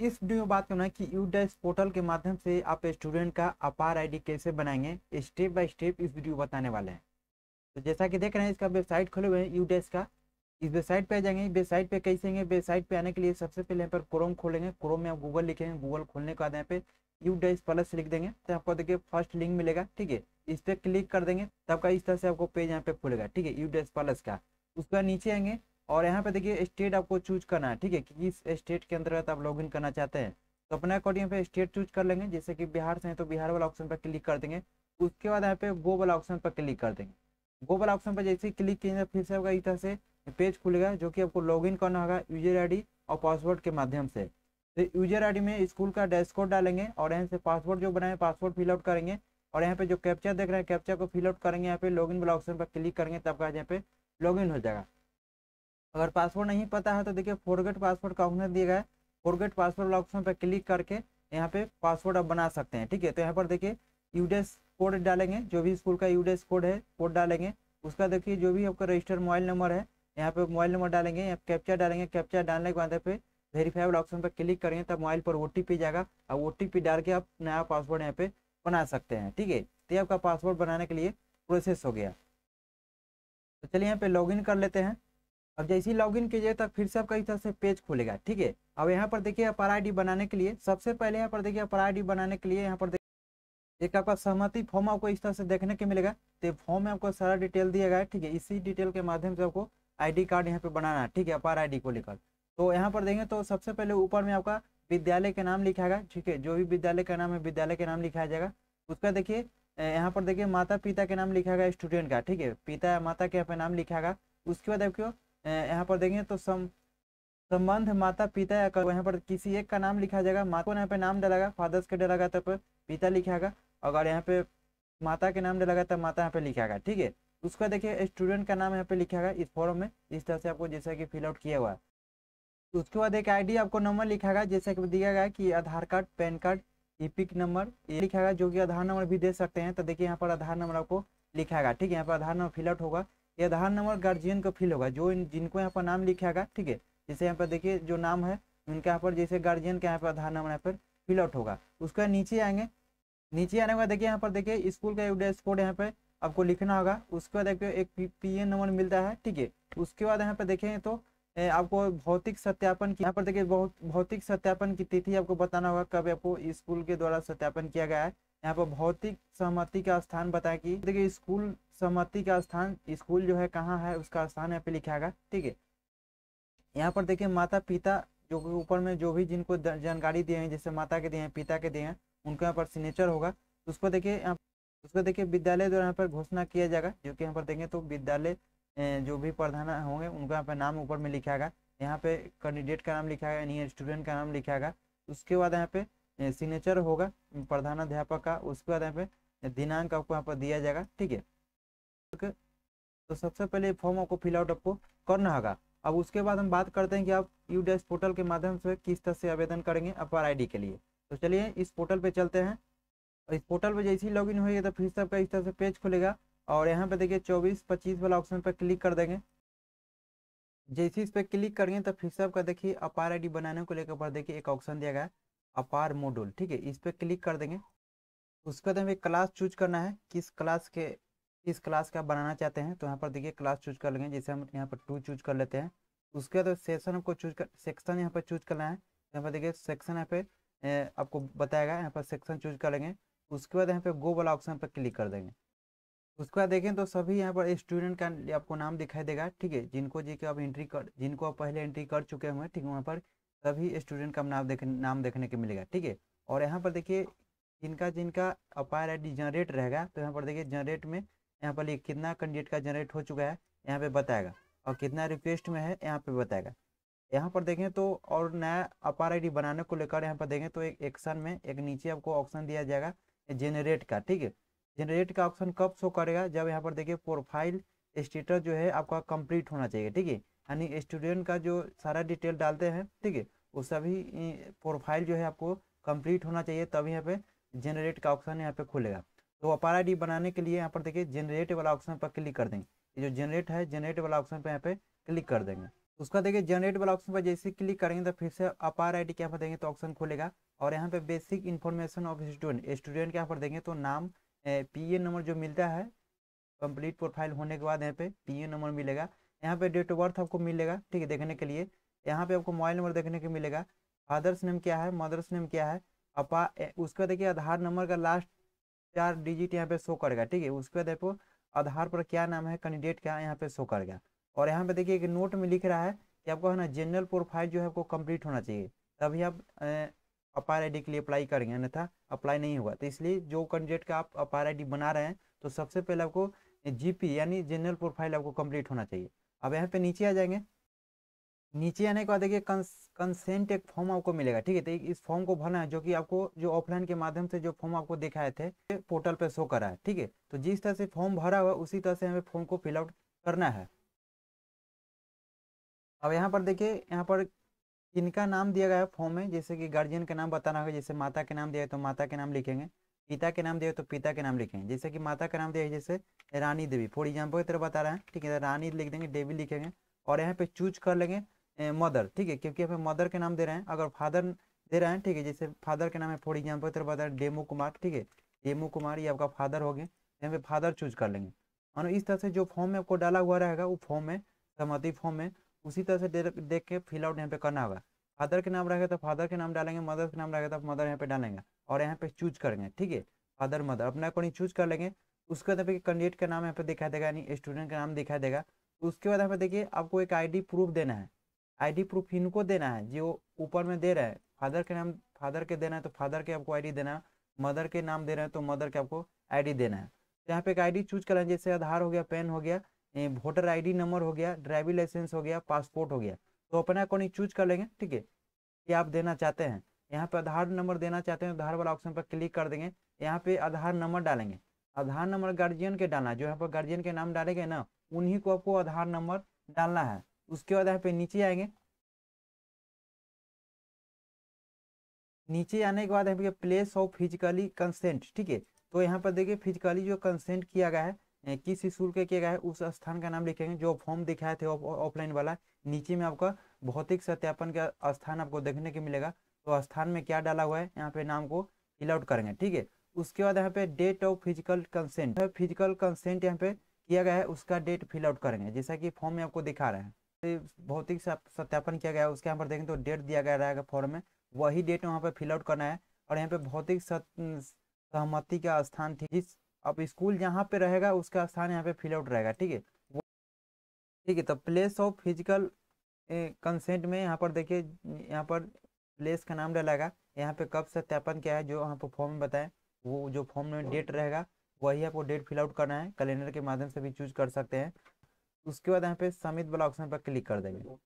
इस वीडियो में बात करना है कि यू पोर्टल के माध्यम से आप स्टूडेंट का अपार आईडी कैसे बनाएंगे स्टेप बाय स्टेप इस वीडियो बताने वाले हैं तो जैसा कि देख रहे हैं इसका वेबसाइट खुले हुए हैं यू का इस वेबसाइट पे आ जाएंगे वेबसाइट पे कैसे आएंगे वेबसाइट पे आने के लिए सबसे पहले यहाँ पर क्रोम खोलेंगे क्रोम में आप गूगल लिखेंगे गूगल खोलने के बाद यहाँ पे यू डेस्क प्लस लिख देंगे तो आपको देखिए फर्स्ट लिंक मिलेगा ठीक है इस पर क्लिक कर देंगे तब का इस तरह से आपको पेज यहाँ पे खुलेगा ठीक है यू प्लस का उसके बाद नीचे आएंगे और यहाँ पे देखिए स्टेट आपको चूज करना है ठीक है कि किस स्टेट के अंतर्गत आप लॉग करना चाहते हैं तो अपने अकॉर्डिंग पे स्टेट चूज कर लेंगे जैसे कि बिहार से है तो बिहार वाला ऑप्शन पर क्लिक कर देंगे उसके बाद यहाँ पे गो वाला ऑप्शन पर क्लिक कर देंगे गो वाला ऑप्शन पर जैसे क्लिक किए फिर से आपका इस तरह से पेज खुलेगा जो कि आपको लॉग करना होगा यूजर आई और पासवर्ड के माध्यम से तो यूजर आई में स्कूल का डैश कोड डालेंगे और यहाँ से पासवर्ड जो बनाए पासवर्ड फिल आउट करेंगे और यहाँ पे जो कैप्चा देख रहे हैं कैप्चा को फिलआउट करेंगे यहाँ पे लॉग वाला ऑप्शन पर क्लिक करेंगे तब का यहाँ पे लॉगिन हो जाएगा अगर पासवर्ड नहीं पता है तो देखिए फोरगेट पासवर्ड का ऑप्शन दिया गया है फोरगेट पासवर्ड वाला ऑप्शन पर क्लिक करके यहाँ पे पासवर्ड आप बना सकते हैं ठीक है तो यहाँ पर देखिए यूडेस कोड डालेंगे जो भी स्कूल का यूडेस कोड है कोड डालेंगे उसका देखिए जो भी आपका रजिस्टर मोबाइल नंबर है यहाँ पे मोबाइल नंबर डालेंगे यहाँ कैप्चा डालेंगे कैप्चा डालने के बाद यहाँ पे वेरीफाई वाला ऑप्शन पर क्लिक करेंगे तब मोबाइल पर ओ जाएगा और ओ डाल के आप नया पासवर्ड यहाँ पे बना सकते हैं ठीक है तो आपका पासवर्ड बनाने के लिए प्रोसेस हो गया तो चलिए यहाँ पे इन कर लेते हैं अब जैसे ही लॉग इन कीजिए तब फिर से आपका इस तरह से पेज खोलेगा ठीक है अब यहाँ पर देखिए अपर आई बनाने के लिए सबसे पहले यहाँ पर देखिए अपर आई बनाने के लिए यहाँ पर एक आपका सहमति फॉर्म आपको इस तरह से देखने के मिलेगा तो फॉर्म में आपको सारा डिटेल दिया गया है ठीक है इसी डिटेल के माध्यम से आपको आईडी कार्ड यहाँ पे बनाना है ठीक है अपार आईडी को लेकर तो यहाँ पर देखें तो सबसे पहले ऊपर में आपका विद्यालय का नाम लिखा गया ठीक है जो भी विद्यालय का नाम है विद्यालय के नाम लिखा जाएगा उसका देखिए यहाँ पर देखिए माता पिता के नाम लिखा गया स्टूडेंट का ठीक है पिता या माता के यहाँ पे नाम लिखा गया उसके बाद आपको यहाँ पर देखेंगे तो सम संबंध माता पिता या यहाँ पर किसी एक का नाम लिखा जाएगा माता को यहाँ पे नाम डालेगा फादर्स का डालेगा तब पिता लिखेगा अगर यहाँ पे माता के नाम डालेगा तब माता यहाँ पे लिखेगा ठीक है उसका देखिए स्टूडेंट का नाम यहाँ पे लिखेगा इस फॉर्म में इस तरह से आपको जैसा कि फिलआउट किया हुआ है उसके बाद एक आई आपको नंबर लिखेगा जैसे कि दिया गया कि Aadhaar card PAN card EPIC number ये लिखेगा जो कि आधार नंबर भी दे सकते हैं तो देखिए यहाँ पर आधार नंबर आपको गया ठीक है यहाँ पर आधार नंबर फिलआउट होगा ये आधार नंबर गार्जियन का फिल होगा जो जिनको यहाँ पर नाम लिखेगा ठीक है जैसे यहाँ पर देखिए जो नाम है उनके यहाँ पर जैसे गार्जियन के यहाँ पर आधार नंबर यहाँ पर फिल आउट होगा उसके नीचे आएंगे नीचे आने के बाद देखिए यहाँ पर देखिए स्कूल का ड्रेस कोड यहाँ पे आपको लिखना होगा उसके बाद आपको एक पी एन नंबर मिलता है ठीक है उसके बाद यहाँ पे देखें तो आपको भौतिक सत्यापन की यहाँ पर देखिए बहुत भौतिक सत्यापन की तिथि आपको बताना होगा कब आपको स्कूल के द्वारा सत्यापन किया गया है यहाँ पर भौतिक सहमति का स्थान बताया कि देखिए स्कूल सहमति का स्थान स्कूल जो है कहाँ है उसका स्थान यहाँ पे लिखा गया ठीक है यहाँ पर देखिए माता पिता जो ऊपर में जो भी जिनको जानकारी दिए हैं जैसे माता के दिए हैं पिता के दिए हैं उनके यहाँ पर सिग्नेचर होगा उसको देखिए यहाँ उसको देखिए विद्यालय द्वारा यहाँ पर घोषणा किया जाएगा जो कि यहाँ पर देखें तो विद्यालय जो भी प्रधान होंगे उनका यहाँ पर नाम ऊपर में लिखा गया यहाँ पे कैंडिडेट का नाम लिखा गया यानी स्टूडेंट का नाम लिखा गया उसके बाद यहाँ पे सिग्नेचर होगा प्रधानाध्यापक का उसके बाद यहाँ पे दिनांक आपको यहाँ पर दिया जाएगा ठीक है तो सबसे पहले फॉर्म आपको फिलआउट आपको करना होगा अब उसके बाद हम बात करते हैं कि आप यू डैश पोर्टल के माध्यम से किस तरह से आवेदन करेंगे अपार आई के लिए तो चलिए इस पोर्टल पर चलते हैं इस पोर्टल पर जैसे ही लॉग इन तो फिर से आपका इस तरह से पेज खुलेगा और यहाँ पे देखिए चौबीस पच्चीस वाला ऑप्शन पर क्लिक कर देंगे जैसे इस पर क्लिक करेंगे तो फिर से आपका देखिए अपार आई बनाने को लेकर देखिए एक ऑप्शन दिया गया अपार मोडूल ठीक है इस पर क्लिक कर देंगे उसके बाद हमें क्लास चूज करना है किस क्लास के किस क्लास का बनाना चाहते हैं तो यहाँ पर देखिए क्लास चूज कर लेंगे जैसे हम यहाँ पर टू चूज कर लेते हैं उसके बाद सेक्शन हमको चूज कर सेक्शन यहाँ पर चूज करना है यहाँ पर देखिए सेक्शन यहाँ पे आपको बताएगा यहाँ पर सेक्शन चूज कर लेंगे उसके बाद यहाँ पे गो वाला ऑप्शन पर क्लिक कर देंगे उसके बाद देखें तो सभी यहाँ पर स्टूडेंट का आपको नाम दिखाई देगा ठीक है जिनको जी के आप एंट्री कर जिनको आप पहले एंट्री कर चुके हुए ठीक है वहाँ पर सभी स्टूडेंट का नाम देख नाम देखने के मिलेगा ठीक है और यहाँ पर देखिए जिनका जिनका अपायर आई डी जनरेट रहेगा तो यहाँ पर देखिए जनरेट में यहाँ पर कितना कैंडिडेट का जनरेट हो चुका है यहाँ पे बताएगा और कितना रिक्वेस्ट में है यहाँ पे बताएगा यहाँ पर देखें तो और नया अपार आई बनाने को लेकर यहाँ पर देखें तो एक एक्शन में एक नीचे आपको ऑप्शन दिया जाएगा जेनरेट का ठीक है जेनरेट का ऑप्शन कब शो करेगा जब यहाँ पर देखिए प्रोफाइल स्टेटस जो है आपका कंप्लीट होना चाहिए ठीक है यानी स्टूडेंट का जो सारा डिटेल डालते हैं ठीक है वो सभी प्रोफाइल जो है आपको कंप्लीट होना चाहिए तभी यहाँ पे जनरेट का ऑप्शन यहाँ पे खुलेगा तो अपार आई बनाने के लिए यहाँ पर देखिए जनरेट वाला ऑप्शन पर क्लिक कर देंगे ये जो जनरेट है जनरेट वाला ऑप्शन पर यहाँ पे क्लिक कर देंगे उसका देखिए जनरेट वाला ऑप्शन पर जैसे क्लिक करेंगे तो फिर से अपार आई डी पर देंगे तो ऑप्शन खुलेगा और यहाँ पे basic information of student student के यहाँ पर देंगे तो नाम पी ए नंबर जो मिलता है कंप्लीट प्रोफाइल होने के बाद यहाँ पे पी ए नंबर मिलेगा यहाँ पे डेट ऑफ बर्थ आपको मिलेगा ठीक है देखने के लिए यहाँ पे आपको मोबाइल नंबर देखने को मिलेगा फादर्स नेम क्या है मदर्स नेम क्या है अपा उसके बाद देखिए आधार नंबर का लास्ट चार डिजिट यहाँ पे शो करेगा ठीक है उसके बाद आपको आधार पर क्या नाम है कैंडिडेट का यहाँ पे शो करेगा और यहाँ पे देखिए एक नोट में लिख रहा है कि आपको है ना जनरल प्रोफाइल जो है आपको कंप्लीट होना चाहिए तभी आप अपार आई के लिए अप्लाई करेंगे अन्यथा अप्लाई नहीं होगा तो इसलिए जो कैंडिडेट का आप अपार आई बना रहे हैं तो सबसे पहले आपको जीपी यानी जनरल प्रोफाइल आपको कंप्लीट होना चाहिए अब यहाँ पे नीचे आ जाएंगे नीचे आने के बाद देखिए कंसेंट एक फॉर्म आपको मिलेगा ठीक है तो इस फॉर्म को भरना है जो कि आपको जो ऑफलाइन के माध्यम से जो फॉर्म आपको दिखाए थे पोर्टल पे शो करा है ठीक है तो जिस तरह से फॉर्म भरा हुआ उसी तरह से हमें फॉर्म को फिलआउट करना है अब यहाँ पर देखिए यहाँ पर इनका नाम दिया गया है फॉर्म में जैसे कि गार्जियन का नाम बताना होगा जैसे माता के नाम दिया है तो माता के नाम लिखेंगे पिता के नाम दे तो पिता के नाम लिखेंगे जैसे कि माता का नाम दिया जैसे रानी देवी फॉर एग्जाम्पल की तरह बता रहे हैं ठीक है तो रानी लिख देंगे देवी लिखेंगे और यहाँ पे चूज कर लेंगे मदर ठीक है क्योंकि यहाँ मदर के नाम दे रहे हैं अगर फादर दे रहे हैं ठीक है जैसे फादर के नाम है फॉर एग्जाम्पल की तरह बता रहे हैं डेमू कुमार ठीक है डेमू कुमार ये आपका फादर हो गए यहाँ पे फादर चूज कर लेंगे और इस तरह से जो फॉर्म में आपको डाला हुआ रहेगा वो फॉर्म में सहमति फॉर्म में उसी तरह से देख के फिल आउट यहाँ पे करना होगा फादर के नाम रहेगा तो फादर के नाम डालेंगे मदर के नाम रहेगा तो मदर यहाँ पे डालेंगे और यहाँ पे चूज करेंगे ठीक है फादर मदर अपना अकॉर्डिंग चूज कर लेंगे उसके बाद कैंडिडेट का नाम यहाँ पे दिखाई देगा यानी स्टूडेंट का नाम दिखाई देगा उसके बाद यहाँ पे देखिए आपको एक आईडी प्रूफ देना है आईडी प्रूफ इनको देना है जो ऊपर में दे रहा है फादर के नाम फादर के देना है तो फादर के आपको आईडी देना है मदर के नाम दे रहे हैं तो मदर के आपको आईडी देना है तो यहाँ पे एक आईडी चूज कर जैसे आधार हो गया पेन हो गया वोटर आईडी नंबर हो गया ड्राइविंग लाइसेंस हो गया पासपोर्ट हो गया तो अपने अकॉर्डिंग चूज कर लेंगे ठीक है कि आप देना चाहते हैं यहाँ पे आधार नंबर देना चाहते हैं तो आधार वाला ऑप्शन पर क्लिक कर देंगे यहाँ पे आधार नंबर डालेंगे आधार नंबर गार्जियन के डालना जो यहाँ पर गार्जियन के नाम डालेंगे ना उन्हीं को आपको आधार नंबर डालना है उसके बाद यहाँ पे नीचे आएंगे नीचे आने के बाद यहाँ पे प्लेस ऑफ फिजिकली कंसेंट ठीक है तो यहाँ पर देखिए फिजिकली जो कंसेंट किया गया है किस शुल्क किया गया है उस स्थान का नाम लिखेंगे जो फॉर्म दिखाए थे ऑफलाइन वाला नीचे में आपका भौतिक सत्यापन का स्थान आपको देखने को मिलेगा तो स्थान में क्या डाला हुआ है यहाँ पे नाम को फिल आउट करेंगे ठीक है उसके बाद यहाँ पे date of physical consent physical consent यहाँ पे किया गया है उसका डेट फिल आउट करेंगे जैसा कि फॉर्म में आपको दिखा रहे हैं तो भौतिक सत्यापन किया गया है उसके यहाँ पर देखें तो डेट दिया गया रहेगा फॉर्म में वही डेट वहाँ पे फिल आउट करना है और यहाँ पे भौतिक सहमति का स्थान जिस अब स्कूल जहाँ पे रहेगा उसका स्थान यहाँ पे आउट रहेगा ठीक है ठीक है तो प्लेस ऑफ फिजिकल कंसेंट में यहाँ पर देखिए यहाँ पर प्लेस का नाम डालेगा यहाँ पे कब सत्यापन क्या है जो आपको फॉर्म बताएं वो जो फॉर्म में डेट रहेगा वही आपको डेट फिल आउट करना है कैलेंडर के माध्यम से भी चूज कर सकते हैं उसके बाद यहाँ पे समित वाला ऑप्शन पर क्लिक कर देंगे